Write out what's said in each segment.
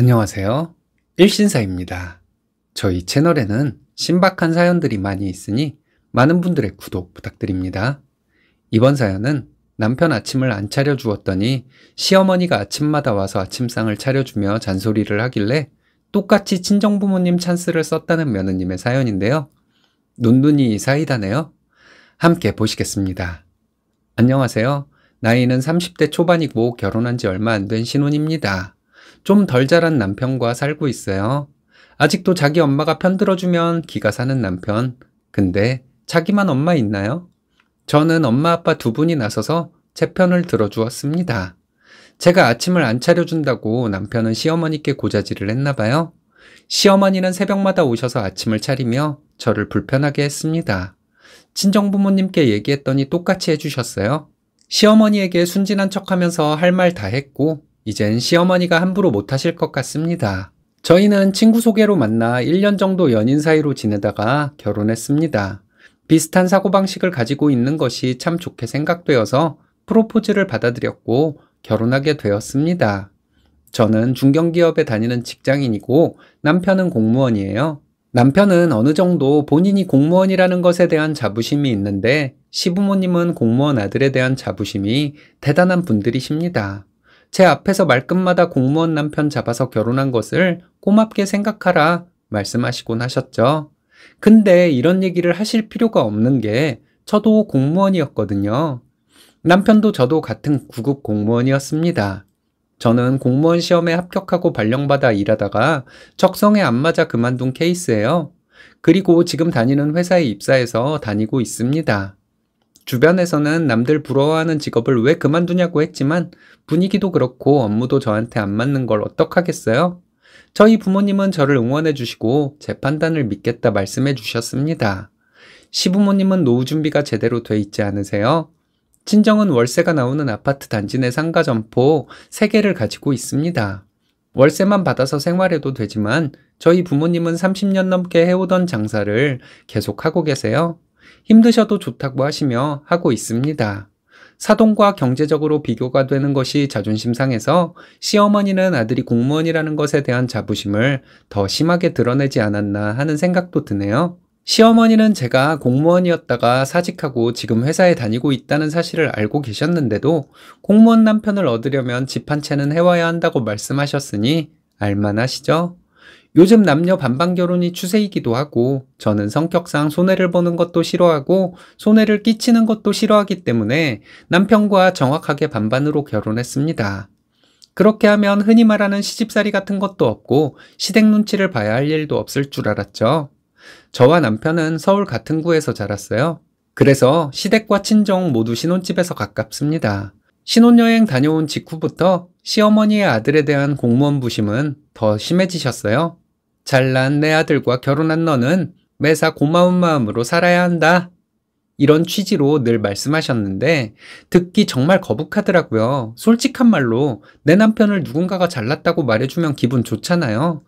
안녕하세요. 일신사입니다. 저희 채널에는 신박한 사연들이 많이 있으니 많은 분들의 구독 부탁드립니다. 이번 사연은 남편 아침을 안 차려주었더니 시어머니가 아침마다 와서 아침상을 차려주며 잔소리를 하길래 똑같이 친정부모님 찬스를 썼다는 며느님의 사연인데요. 눈눈이 사이다네요. 함께 보시겠습니다. 안녕하세요. 나이는 30대 초반이고 결혼한 지 얼마 안 된 신혼입니다. 좀덜 자란 남편과 살고 있어요. 아직도 자기 엄마가 편들어주면 기가 사는 남편. 근데 자기만 엄마 있나요? 저는 엄마 아빠 두 분이 나서서 제 편을 들어주었습니다. 제가 아침을 안 차려준다고 남편은 시어머니께 고자질을 했나 봐요. 시어머니는 새벽마다 오셔서 아침을 차리며 저를 불편하게 했습니다. 친정부모님께 얘기했더니 똑같이 해주셨어요. 시어머니에게 순진한 척하면서 할 말 다 했고 이젠 시어머니가 함부로 못하실 것 같습니다. 저희는 친구 소개로 만나 1년 정도 연인 사이로 지내다가 결혼했습니다. 비슷한 사고방식을 가지고 있는 것이 참 좋게 생각되어서 프로포즈를 받아들였고 결혼하게 되었습니다. 저는 중견기업에 다니는 직장인이고 남편은 공무원이에요. 남편은 어느 정도 본인이 공무원이라는 것에 대한 자부심이 있는데 시부모님은 공무원 아들에 대한 자부심이 대단한 분들이십니다. 제 앞에서 말끝마다 공무원 남편 잡아서 결혼한 것을 고맙게 생각하라 말씀하시곤 하셨죠. 근데 이런 얘기를 하실 필요가 없는 게 저도 공무원이었거든요. 남편도 저도 같은 구급 공무원이었습니다. 저는 공무원 시험에 합격하고 발령받아 일하다가 적성에 안 맞아 그만둔 케이스예요. 그리고 지금 다니는 회사에 입사해서 다니고 있습니다. 주변에서는 남들 부러워하는 직업을 왜 그만두냐고 했지만 분위기도 그렇고 업무도 저한테 안 맞는 걸 어떡하겠어요? 저희 부모님은 저를 응원해 주시고 제 판단을 믿겠다 말씀해 주셨습니다. 시부모님은 노후 준비가 제대로 돼 있지 않으세요? 친정은 월세가 나오는 아파트 단지 내 상가 점포 3개를 가지고 있습니다. 월세만 받아서 생활해도 되지만 저희 부모님은 30년 넘게 해오던 장사를 계속하고 계세요. 힘드셔도 좋다고 하시며 하고 있습니다. 사돈과 경제적으로 비교가 되는 것이 자존심 상해서 시어머니는 아들이 공무원이라는 것에 대한 자부심을 더 심하게 드러내지 않았나 하는 생각도 드네요. 시어머니는 제가 공무원이었다가 사직하고 지금 회사에 다니고 있다는 사실을 알고 계셨는데도 공무원 남편을 얻으려면 집 한 채는 해와야 한다고 말씀하셨으니 알만하시죠? 요즘 남녀 반반 결혼이 추세이기도 하고 저는 성격상 손해를 보는 것도 싫어하고 손해를 끼치는 것도 싫어하기 때문에 남편과 정확하게 반반으로 결혼했습니다. 그렇게 하면 흔히 말하는 시집살이 같은 것도 없고 시댁 눈치를 봐야 할 일도 없을 줄 알았죠. 저와 남편은 서울 같은 구에서 자랐어요. 그래서 시댁과 친정 모두 신혼집에서 가깝습니다. 신혼여행 다녀온 직후부터 시어머니의 아들에 대한 공무원 부심은 더 심해지셨어요. 잘난 내 아들과 결혼한 너는 매사 고마운 마음으로 살아야 한다. 이런 취지로 늘 말씀하셨는데 듣기 정말 거북하더라고요. 솔직한 말로 내 남편을 누군가가 잘났다고 말해주면 기분 좋잖아요.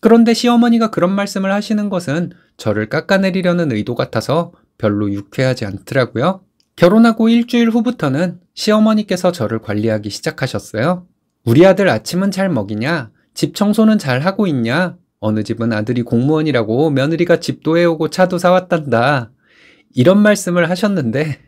그런데 시어머니가 그런 말씀을 하시는 것은 저를 깎아내리려는 의도 같아서 별로 유쾌하지 않더라고요. 결혼하고 일주일 후부터는 시어머니께서 저를 관리하기 시작하셨어요. 우리 아들 아침은 잘 먹이냐? 집 청소는 잘 하고 있냐? 어느 집은 아들이 공무원이라고 며느리가 집도 해오고 차도 사왔단다. 이런 말씀을 하셨는데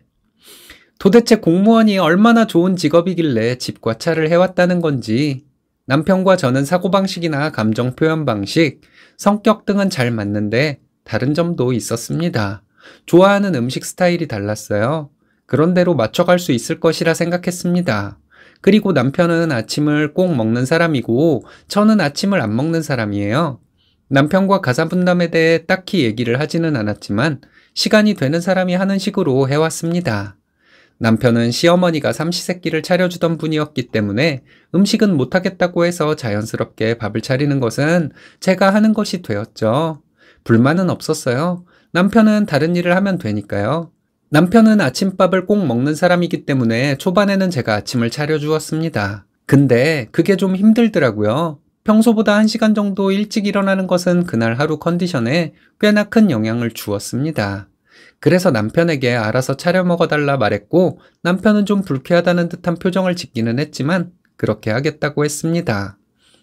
도대체 공무원이 얼마나 좋은 직업이길래 집과 차를 해왔다는 건지 남편과 저는 사고방식이나 감정 표현 방식, 성격 등은 잘 맞는데 다른 점도 있었습니다. 좋아하는 음식 스타일이 달랐어요. 그런 대로 맞춰갈 수 있을 것이라 생각했습니다. 그리고 남편은 아침을 꼭 먹는 사람이고 저는 아침을 안 먹는 사람이에요. 남편과 가사분담에 대해 딱히 얘기를 하지는 않았지만 시간이 되는 사람이 하는 식으로 해왔습니다. 남편은 시어머니가 삼시세끼를 차려주던 분이었기 때문에 음식은 못하겠다고 해서 자연스럽게 밥을 차리는 것은 제가 하는 것이 되었죠. 불만은 없었어요. 남편은 다른 일을 하면 되니까요. 남편은 아침밥을 꼭 먹는 사람이기 때문에 초반에는 제가 아침을 차려주었습니다. 근데 그게 좀 힘들더라고요. 평소보다 1시간 정도 일찍 일어나는 것은 그날 하루 컨디션에 꽤나 큰 영향을 주었습니다. 그래서 남편에게 알아서 차려 먹어달라 말했고 남편은 좀 불쾌하다는 듯한 표정을 짓기는 했지만 그렇게 하겠다고 했습니다.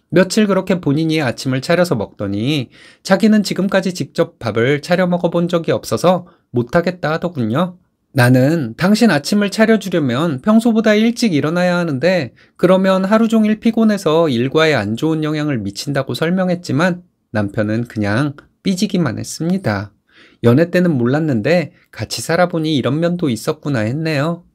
며칠 그렇게 본인이 아침을 차려서 먹더니 자기는 지금까지 직접 밥을 차려 먹어본 적이 없어서 못하겠다 하더군요. 나는 당신 아침을 차려주려면 평소보다 일찍 일어나야 하는데 그러면 하루 종일 피곤해서 일과에 안 좋은 영향을 미친다고 설명했지만 남편은 그냥 삐지기만 했습니다. 연애 때는 몰랐는데 같이 살아보니 이런 면도 있었구나 했네요.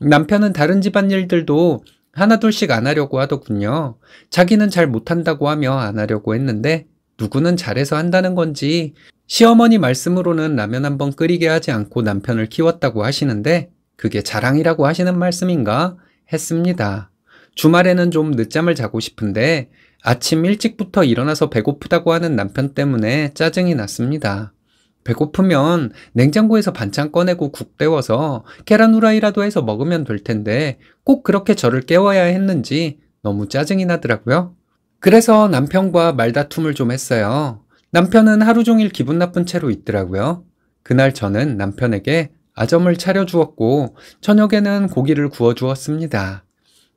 남편은 다른 집안 일들도 하나둘씩 안 하려고 하더군요. 자기는 잘 못한다고 하며 안 하려고 했는데 누구는 잘해서 한다는 건지 시어머니 말씀으로는 라면 한번 끓이게 하지 않고 남편을 키웠다고 하시는데 그게 자랑이라고 하시는 말씀인가 했습니다. 주말에는 좀 늦잠을 자고 싶은데 아침 일찍부터 일어나서 배고프다고 하는 남편 때문에 짜증이 났습니다. 배고프면 냉장고에서 반찬 꺼내고 국 데워서 계란 후라이라도 해서 먹으면 될 텐데 꼭 그렇게 저를 깨워야 했는지 너무 짜증이 나더라고요. 그래서 남편과 말다툼을 좀 했어요. 남편은 하루 종일 기분 나쁜 채로 있더라고요. 그날 저는 남편에게 아점을 차려주었고 저녁에는 고기를 구워주었습니다.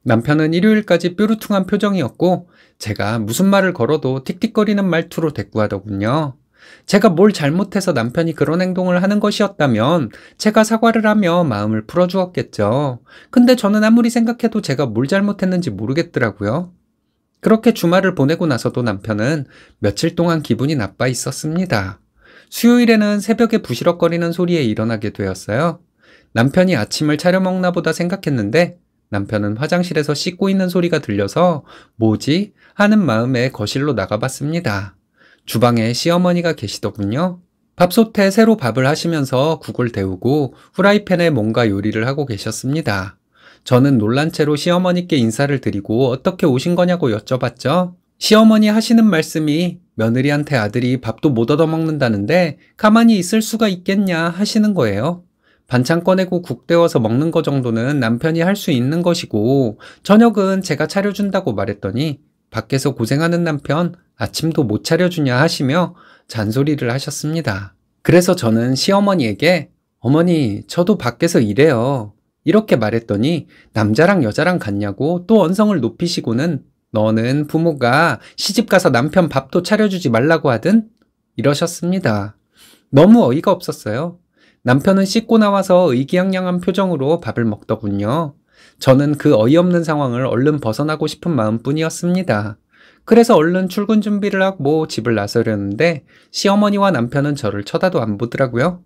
남편은 일요일까지 뾰루퉁한 표정이었고 제가 무슨 말을 걸어도 틱틱거리는 말투로 대꾸하더군요. 제가 뭘 잘못해서 남편이 그런 행동을 하는 것이었다면 제가 사과를 하며 마음을 풀어주었겠죠. 근데 저는 아무리 생각해도 제가 뭘 잘못했는지 모르겠더라고요. 그렇게 주말을 보내고 나서도 남편은 며칠 동안 기분이 나빠 있었습니다. 수요일에는 새벽에 부시럭거리는 소리에 일어나게 되었어요. 남편이 아침을 차려 먹나 보다 생각했는데 남편은 화장실에서 씻고 있는 소리가 들려서 뭐지? 하는 마음에 거실로 나가봤습니다. 주방에 시어머니가 계시더군요. 밥솥에 새로 밥을 하시면서 국을 데우고 후라이팬에 뭔가 요리를 하고 계셨습니다. 저는 놀란 채로 시어머니께 인사를 드리고 어떻게 오신 거냐고 여쭤봤죠. 시어머니 하시는 말씀이 며느리한테 아들이 밥도 못 얻어먹는다는데 가만히 있을 수가 있겠냐 하시는 거예요. 반찬 꺼내고 국 데워서 먹는 거 정도는 남편이 할 수 있는 것이고 저녁은 제가 차려준다고 말했더니 밖에서 고생하는 남편 아침도 못 차려주냐 하시며 잔소리를 하셨습니다. 그래서 저는 시어머니에게 어머니 저도 밖에서 일해요. 이렇게 말했더니 남자랑 여자랑 갔냐고또 언성을 높이시고는 너는 부모가 시집가서 남편 밥도 차려주지 말라고 하든 이러셨습니다. 너무 어이가 없었어요. 남편은 씻고 나와서 의기양양한 표정으로 밥을 먹더군요. 저는 그 어이없는 상황을 얼른 벗어나고 싶은 마음뿐이었습니다. 그래서 얼른 출근 준비를 하고 집을 나서려는데 시어머니와 남편은 저를 쳐다도 안 보더라고요.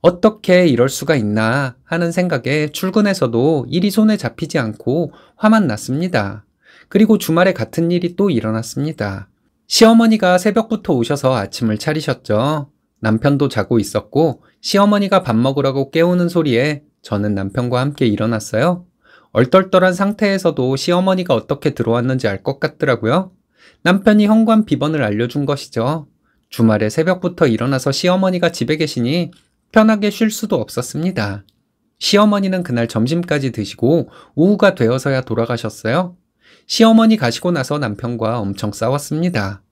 어떻게 이럴 수가 있나 하는 생각에 출근에서도 일이 손에 잡히지 않고 화만 났습니다. 그리고 주말에 같은 일이 또 일어났습니다. 시어머니가 새벽부터 오셔서 아침을 차리셨죠. 남편도 자고 있었고 시어머니가 밥 먹으라고 깨우는 소리에 저는 남편과 함께 일어났어요. 얼떨떨한 상태에서도 시어머니가 어떻게 들어왔는지 알 것 같더라고요. 남편이 현관 비번을 알려준 것이죠. 주말에 새벽부터 일어나서 시어머니가 집에 계시니 편하게 쉴 수도 없었습니다. 시어머니는 그날 점심까지 드시고 오후가 되어서야 돌아가셨어요. 시어머니 가시고 나서 남편과 엄청 싸웠습니다.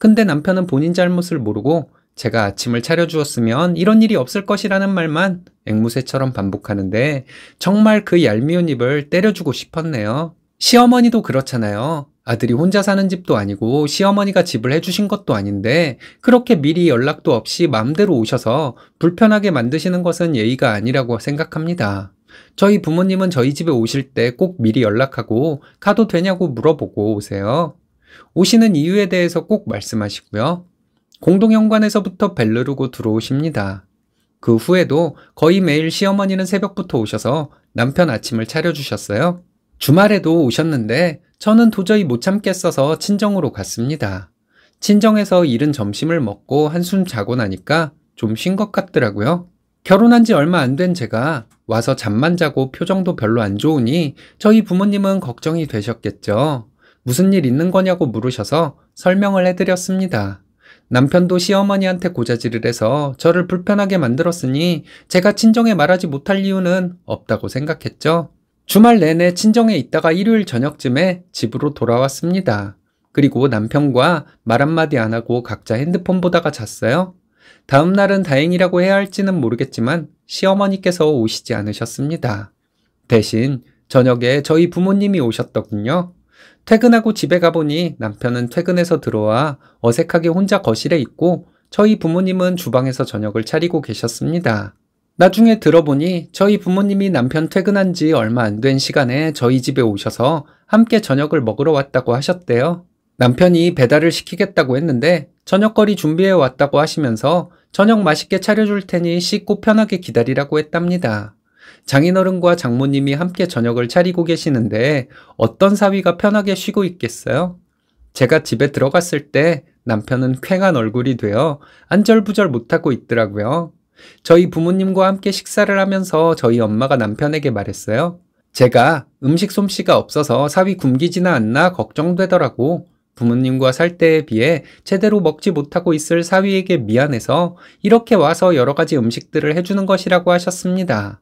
근데 남편은 본인 잘못을 모르고 제가 아침을 차려주었으면 이런 일이 없을 것이라는 말만 앵무새처럼 반복하는데 정말 그 얄미운 입을 때려주고 싶었네요. 시어머니도 그렇잖아요. 아들이 혼자 사는 집도 아니고 시어머니가 집을 해주신 것도 아닌데 그렇게 미리 연락도 없이 마음대로 오셔서 불편하게 만드시는 것은 예의가 아니라고 생각합니다. 저희 부모님은 저희 집에 오실 때 꼭 미리 연락하고 가도 되냐고 물어보고 오세요. 오시는 이유에 대해서 꼭 말씀하시고요. 공동현관에서부터 벨 누르고 들어오십니다. 그 후에도 거의 매일 시어머니는 새벽부터 오셔서 남편 아침을 차려주셨어요. 주말에도 오셨는데 저는 도저히 못 참겠어서 친정으로 갔습니다. 친정에서 이른 점심을 먹고 한숨 자고 나니까 좀 쉰 것 같더라고요. 결혼한 지 얼마 안 된 제가 와서 잠만 자고 표정도 별로 안 좋으니 저희 부모님은 걱정이 되셨겠죠. 무슨 일 있는 거냐고 물으셔서 설명을 해드렸습니다. 남편도 시어머니한테 고자질을 해서 저를 불편하게 만들었으니 제가 친정에 말하지 못할 이유는 없다고 생각했죠. 주말 내내 친정에 있다가 일요일 저녁쯤에 집으로 돌아왔습니다. 그리고 남편과 말 한마디 안 하고 각자 핸드폰 보다가 잤어요. 다음 날은 다행이라고 해야 할지는 모르겠지만 시어머니께서 오시지 않으셨습니다. 대신 저녁에 저희 부모님이 오셨더군요. 퇴근하고 집에 가보니 남편은 퇴근해서 들어와 어색하게 혼자 거실에 있고 저희 부모님은 주방에서 저녁을 차리고 계셨습니다. 나중에 들어보니 저희 부모님이 남편 퇴근한 지 얼마 안 된 시간에 저희 집에 오셔서 함께 저녁을 먹으러 왔다고 하셨대요. 남편이 배달을 시키겠다고 했는데 저녁거리 준비해 왔다고 하시면서 저녁 맛있게 차려줄 테니 씻고 편하게 기다리라고 했답니다. 장인어른과 장모님이 함께 저녁을 차리고 계시는데 어떤 사위가 편하게 쉬고 있겠어요? 제가 집에 들어갔을 때 남편은 쾌한 얼굴이 되어 안절부절 못하고 있더라고요. 저희 부모님과 함께 식사를 하면서 저희 엄마가 남편에게 말했어요. 제가 음식 솜씨가 없어서 사위 굶기지나 않나 걱정되더라고. 부모님과 살 때에 비해 제대로 먹지 못하고 있을 사위에게 미안해서 이렇게 와서 여러 가지 음식들을 해주는 것이라고 하셨습니다.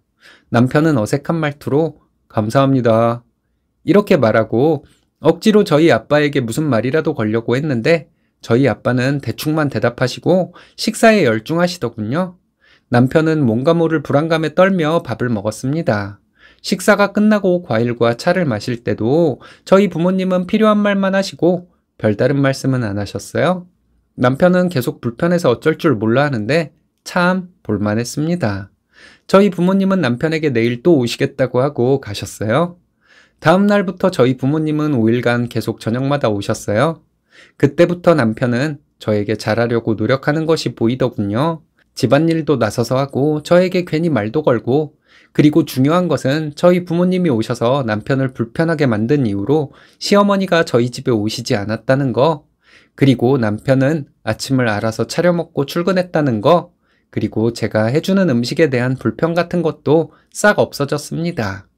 남편은 어색한 말투로 감사합니다. 이렇게 말하고 억지로 저희 아빠에게 무슨 말이라도 걸려고 했는데 저희 아빠는 대충만 대답하시고 식사에 열중하시더군요. 남편은 뭔가 모를 불안감에 떨며 밥을 먹었습니다. 식사가 끝나고 과일과 차를 마실 때도 저희 부모님은 필요한 말만 하시고 별다른 말씀은 안 하셨어요. 남편은 계속 불편해서 어쩔 줄 몰라 하는데 참 볼만했습니다. 저희 부모님은 남편에게 내일 또 오시겠다고 하고 가셨어요. 다음 날부터 저희 부모님은 5일간 계속 저녁마다 오셨어요. 그때부터 남편은 저에게 잘하려고 노력하는 것이 보이더군요. 집안일도 나서서 하고 저에게 괜히 말도 걸고 그리고 중요한 것은 저희 부모님이 오셔서 남편을 불편하게 만든 이유로 시어머니가 저희 집에 오시지 않았다는 거, 그리고 남편은 아침을 알아서 차려먹고 출근했다는 거, 그리고 제가 해주는 음식에 대한 불평 같은 것도 싹 없어졌습니다.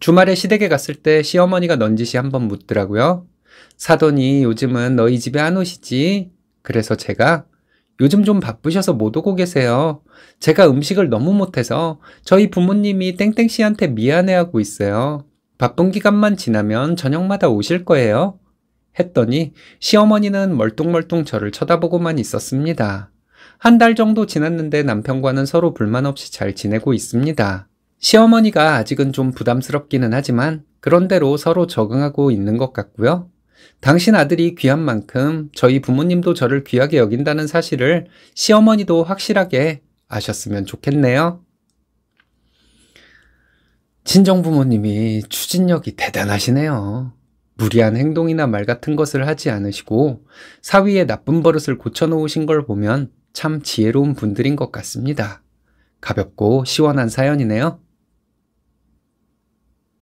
주말에 시댁에 갔을 때 시어머니가 넌지시 한번 묻더라고요. 사돈이 요즘은 너희 집에 안 오시지? 그래서 제가 요즘 좀 바쁘셔서 못 오고 계세요. 제가 음식을 너무 못해서 저희 부모님이 땡땡씨한테 미안해하고 있어요. 바쁜 기간만 지나면 저녁마다 오실 거예요. 했더니 시어머니는 멀뚱멀뚱 저를 쳐다보고만 있었습니다. 한 달 정도 지났는데 남편과는 서로 불만 없이 잘 지내고 있습니다. 시어머니가 아직은 좀 부담스럽기는 하지만 그런대로 서로 적응하고 있는 것 같고요. 당신 아들이 귀한 만큼 저희 부모님도 저를 귀하게 여긴다는 사실을 시어머니도 확실하게 아셨으면 좋겠네요. 친정 부모님이 추진력이 대단하시네요. 무리한 행동이나 말 같은 것을 하지 않으시고 사위의 나쁜 버릇을 고쳐놓으신 걸 보면 참 지혜로운 분들인 것 같습니다. 가볍고 시원한 사연이네요.